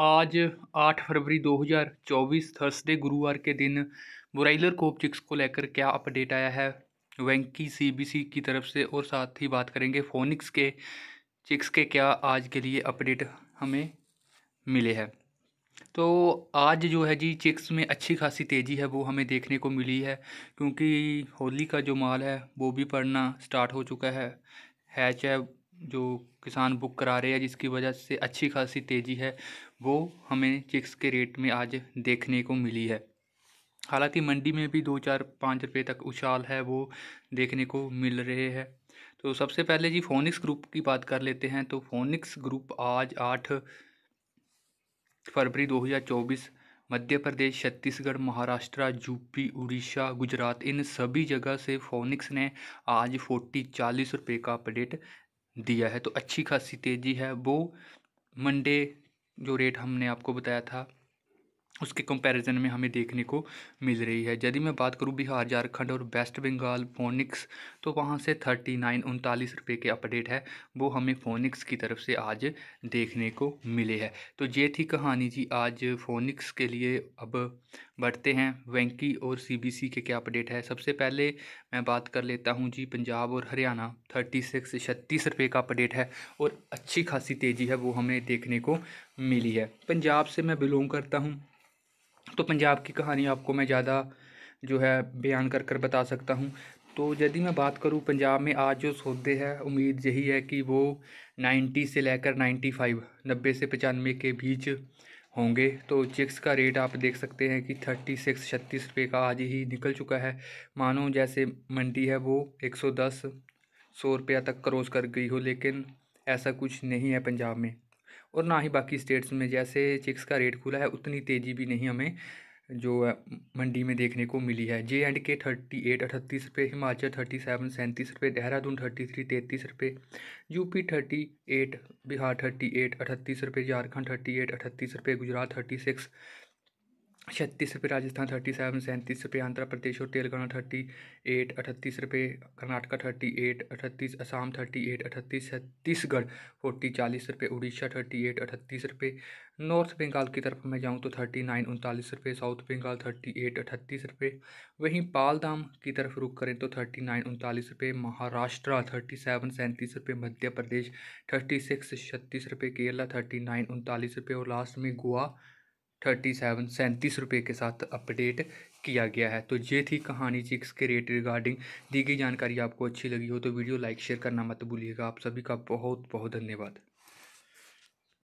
आज 8 फरवरी 2024 थर्सडे गुरुवार के दिन ब्राइलर कोप चिक्स को लेकर क्या अपडेट आया है वेंकी सीबीसी की तरफ से और साथ ही बात करेंगे फोनिक्स के चिक्स के क्या आज के लिए अपडेट हमें मिले हैं तो आज जो है जी चिक्स में अच्छी खासी तेज़ी है वो हमें देखने को मिली है क्योंकि होली का जो माल है वो भी पड़ना स्टार्ट हो चुका है हैच है जो किसान बुक करा रहे हैं जिसकी वजह से अच्छी खासी तेज़ी है वो हमें चिक्स के रेट में आज देखने को मिली है हालांकि मंडी में भी दो चार पाँच रुपये तक उछाल है वो देखने को मिल रहे हैं तो सबसे पहले जी फोनिक्स ग्रुप की बात कर लेते हैं तो फोनिक्स ग्रुप आज आठ फरवरी 2024 मध्य प्रदेश छत्तीसगढ़ महाराष्ट्र यूपी उड़ीसा गुजरात इन सभी जगह से फोनिक्स ने आज फोर्टी चालीस रुपये का अपडेट दिया है तो अच्छी खासी तेज़ी है वो मंडे जो रेट हमने आपको बताया था उसके कंपैरिजन में हमें देखने को मिल रही है यदि मैं बात करूँ बिहार झारखंड और वेस्ट बंगाल फोनिक्स तो वहाँ से थर्टी नाइन उनतालीस रुपये के अपडेट है वो हमें फोनिक्स की तरफ से आज देखने को मिले है तो ये थी कहानी जी आज फोनिक्स के लिए अब बढ़ते हैं वैंकी और सीबीसी के क्या अपडेट है सबसे पहले मैं बात कर लेता हूँ जी पंजाब और हरियाणा थर्टी सिक्स छत्तीस रुपये का अपडेट है और अच्छी खासी तेज़ी है वो हमें देखने को मिली है पंजाब से मैं बिलोंग करता हूँ तो पंजाब की कहानी आपको मैं ज़्यादा जो है बयान कर कर बता सकता हूँ तो यदि मैं बात करूँ पंजाब में आज जो सौदे है उम्मीद यही है कि वो नाइन्टी से लेकर नाइन्टी फाइव नब्बे से पचानवे के बीच होंगे तो चिक्स का रेट आप देख सकते हैं कि थर्टी सिक्स छत्तीस रुपये का आज ही निकल चुका है मानो जैसे मंडी है वो एक सौ दस सौ रुपया तक क्रॉस कर गई हो लेकिन ऐसा कुछ नहीं है पंजाब में और ना ही बाकी स्टेट्स में जैसे चिक्स का रेट खुला है उतनी तेज़ी भी नहीं हमें जो मंडी में देखने को मिली है J and K thirty eight अठतीस रुपये हिमाचल थर्टी सेवन सैंतीस रुपये देहरादून थर्टी थ्री तैंतीस रुपये UP thirty eight Bihar thirty eight अठतीस रुपये झारखंड थर्टी एट अठतीस रुपये गुजरात थर्टी सिक्स छत्तीस रुपये राजस्थान थर्टी सेवन सैंतीस रुपये आंध्र प्रदेश और तेलंगाना थर्टी एट अठतीस रुपये कर्नाटका थर्टी एट अठतीस असम थर्टी एट अठतीस छत्तीसगढ़ फोर्टी चालीस रुपये उड़ीसा थर्टी एट अठतीस रुपये नॉर्थ बंगाल की तरफ मैं जाऊँ तो थर्टी नाइन उनतालीस रुपये साउथ बंगाल थर्टी एट अठतीस रुपये वहीं पालदाम की तरफ रुक करें तो थर्टी नाइन उनतालीस रुपये महाराष्ट्र थर्टी सेवन सैंतीस रुपये मध्य प्रदेश थर्टी सिक्स छत्तीस रुपये केरला थर्टी नाइन उनतालीस रुपये और लास्ट में गोवा थर्टी सेवन सैंतीस रुपये के साथ अपडेट किया गया है तो ये थी कहानी चिक्स के रेट रिगार्डिंग दी गई जानकारी आपको अच्छी लगी हो तो वीडियो लाइक शेयर करना मत भूलिएगा आप सभी का बहुत बहुत धन्यवाद